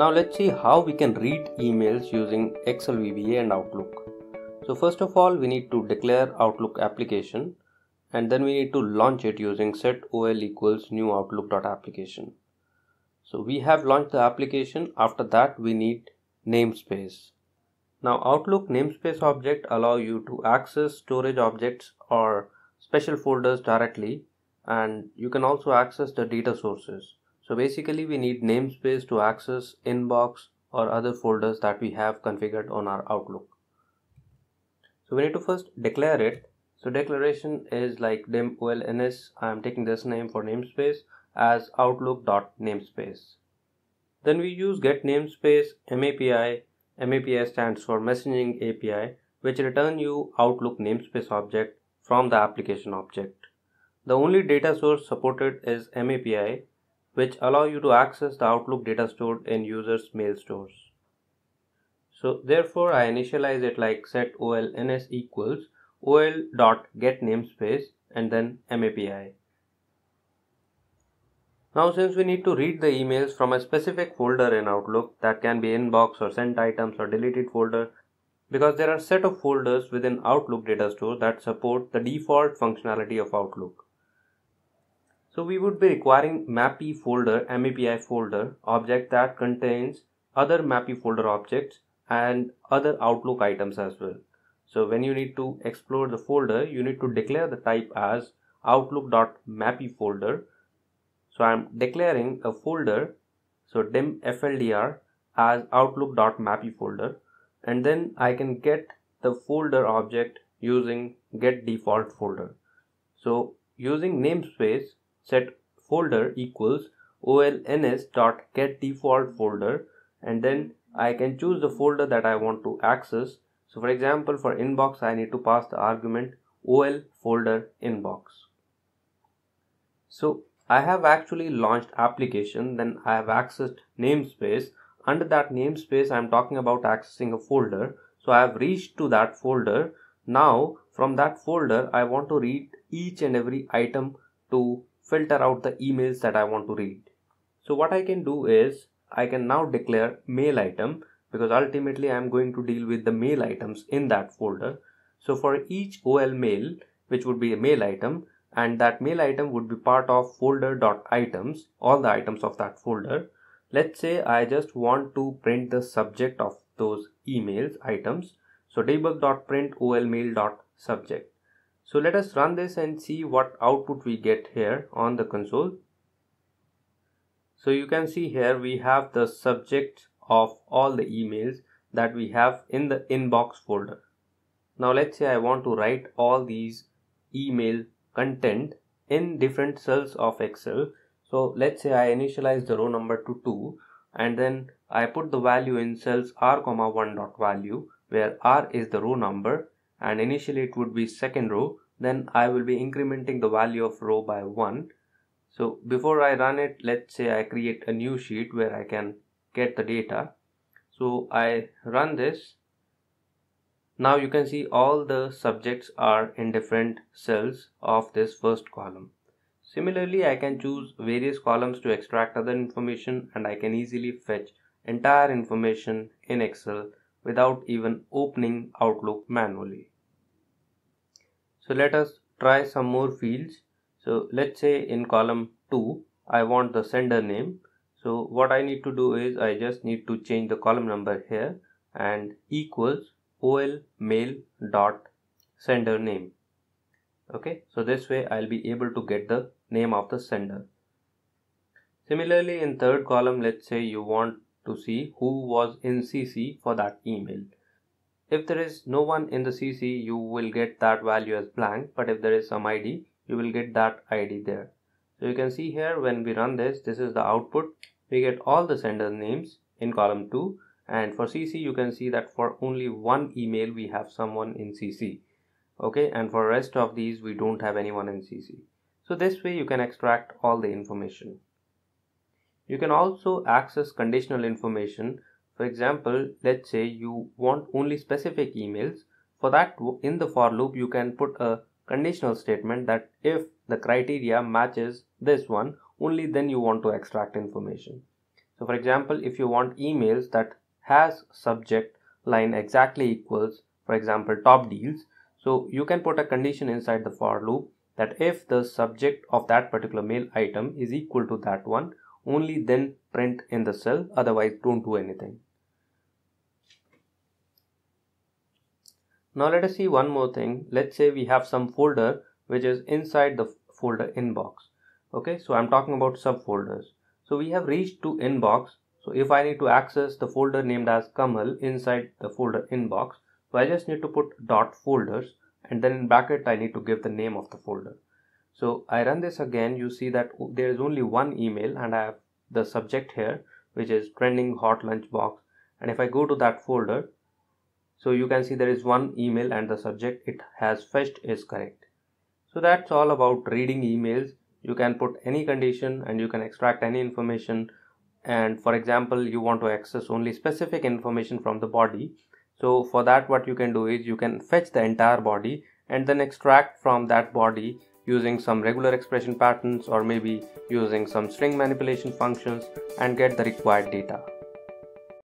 Now let's see how we can read emails using Excel VBA and Outlook. So first of all, we need to declare Outlook application and then we need to launch it using set ol equals new outlook.application. So we have launched the application. After that, we need namespace. Now Outlook namespace object allow you to access storage objects or special folders directly and you can also access the data sources. So basically we need namespace to access inbox or other folders that we have configured on our Outlook. So we need to first declare it. So declaration is like dim olns. I'm taking this name for namespace as outlook.namespace. Then we use get namespace MAPI. MAPI stands for messaging API, which return you Outlook namespace object from the application object. The only data source supported is MAPI which allow you to access the Outlook data stored in users' mail stores. So therefore I initialize it like set olns equals ol dot get namespace and then mapi. Now since we need to read the emails from a specific folder in Outlook that can be inbox or sent items or deleted folder because there are set of folders within Outlook data store that support the default functionality of Outlook. So we would be requiring mappy folder, MAPI folder object that contains other mappy folder objects and other Outlook items as well. So when you need to explore the folder, you need to declare the type as outlook.mappy folder. So I'm declaring a folder, so dim FLDR as outlook.mappy folder and then I can get the folder object using get default folder. So using namespace, set folder equals olns.get default folder and then I can choose the folder that I want to access. So for example for inbox I need to pass the argument ol folder inbox. So I have actually launched application then I have accessed namespace. Under that namespace I'm talking about accessing a folder. So I have reached to that folder. Now from that folder I want to read each and every item to filter out the emails that I want to read. So what I can do is I can now declare mail item because ultimately I'm going to deal with the mail items in that folder. So for each OL mail, which would be a mail item, and that mail item would be part of folder.items, all the items of that folder. Let's say I just want to print the subject of those emails items. So debug.print olmail.subject. So let us run this and see what output we get here on the console. So you can see here we have the subject of all the emails that we have in the inbox folder. Now let's say I want to write all these email content in different cells of Excel. So let's say I initialize the row number to 2 and then I put the value in cells r comma 1 dot value where r is the row number and initially it would be second row then I will be incrementing the value of row by 1 so before I run it let's say I create a new sheet where I can get the data so I run this now you can see all the subjects are in different cells of this first column similarly I can choose various columns to extract other information and I can easily fetch entire information in Excel without even opening Outlook manually. So let us try some more fields. So let's say in column 2 I want the sender name. So what I need to do is I just need to change the column number here and equals ol mail dot sender name. Okay, so this way I'll be able to get the name of the sender. Similarly in third column let's say you want to see who was in CC for that email. If there is no one in the CC, you will get that value as blank, but if there is some ID, you will get that ID there. So you can see here when we run this, this is the output. We get all the sender names in column 2 and for CC you can see that for only one email we have someone in CC. Okay and for rest of these we don't have anyone in CC. So this way you can extract all the information. You can also access conditional information. For example, let's say you want only specific emails. For that, in the for loop, you can put a conditional statement that if the criteria matches this one, only then you want to extract information. So for example, if you want emails that has subject line exactly equals, for example, top deals, so you can put a condition inside the for loop that if the subject of that particular mail item is equal to that one, only then print in the cell otherwise don't do anything now let us see one more thing let's say we have some folder which is inside the folder inbox okay so i'm talking about subfolders so we have reached to inbox so if i need to access the folder named as kamal inside the folder inbox so i just need to put dot folders and then in bracket i need to give the name of the folder so I run this again you see that there is only one email and I have the subject here which is trending hot lunch box and if I go to that folder so you can see there is one email and the subject it has fetched is correct so that's all about reading emails you can put any condition and you can extract any information and for example you want to access only specific information from the body so for that what you can do is you can fetch the entire body and then extract from that body using some regular expression patterns or maybe using some string manipulation functions and get the required data.